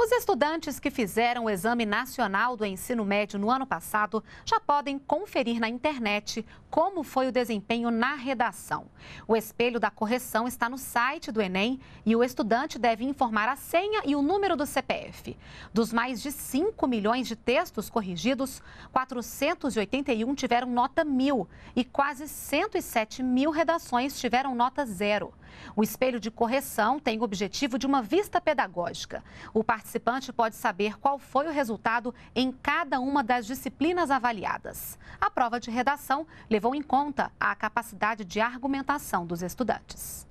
Os estudantes que fizeram o Exame Nacional do Ensino Médio no ano passado já podem conferir na internet como foi o desempenho na redação. O espelho da correção está no site do Enem e o estudante deve informar a senha e o número do CPF. Dos mais de 5 milhões de textos corrigidos, 481 tiveram nota mil e quase 107 mil redações tiveram nota zero. O espelho de correção tem o objetivo de uma vista pedagógica. O participante pode saber qual foi o resultado em cada uma das disciplinas avaliadas. A prova de redação levou em conta a capacidade de argumentação dos estudantes.